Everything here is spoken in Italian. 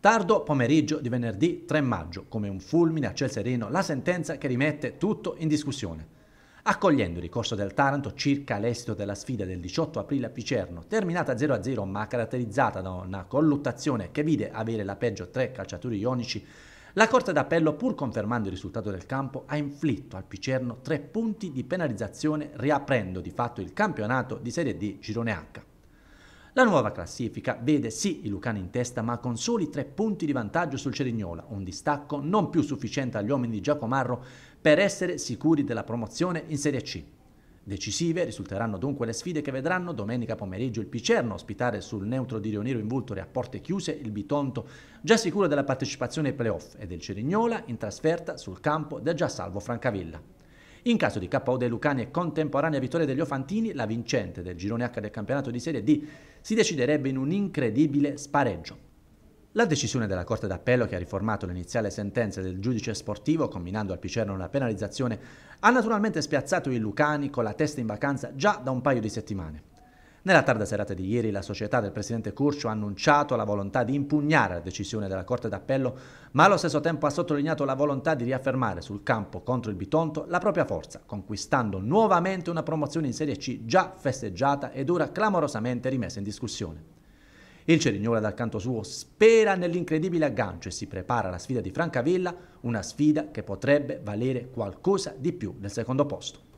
Tardo pomeriggio di venerdì 3 maggio, come un fulmine a ciel sereno, la sentenza che rimette tutto in discussione. Accogliendo il ricorso del Taranto circa l'esito della sfida del 18 aprile a Picerno, terminata 0-0 ma caratterizzata da una colluttazione che vide avere la peggio tre calciatori ionici, la Corte d'Appello, pur confermando il risultato del campo, ha inflitto al Picerno tre punti di penalizzazione, riaprendo di fatto il campionato di Serie D Girone H. La nuova classifica vede sì i Lucani in testa ma con soli tre punti di vantaggio sul Cerignola, un distacco non più sufficiente agli uomini di Giacomarro per essere sicuri della promozione in Serie C. Decisive risulteranno dunque le sfide che vedranno domenica pomeriggio il Picerno ospitare sul neutro di Rionero in Vultore a porte chiuse il Bitonto, già sicuro della partecipazione ai playoff, e del Cerignola in trasferta sul campo del già salvo Francavilla. In caso di KO dei Lucani e contemporanea vittoria degli Ofantini, la vincente del girone H del campionato di Serie D si deciderebbe in un incredibile spareggio. La decisione della Corte d'Appello, che ha riformato l'iniziale sentenza del giudice sportivo, combinando al Picerno una penalizzazione, ha naturalmente spiazzato i Lucani con la testa in vacanza già da un paio di settimane. Nella tarda serata di ieri la società del presidente Curcio ha annunciato la volontà di impugnare la decisione della Corte d'Appello, ma allo stesso tempo ha sottolineato la volontà di riaffermare sul campo contro il Bitonto la propria forza, conquistando nuovamente una promozione in Serie C già festeggiata ed ora clamorosamente rimessa in discussione. Il Cerignola dal canto suo spera nell'incredibile aggancio e si prepara alla sfida di Francavilla, una sfida che potrebbe valere qualcosa di più del secondo posto.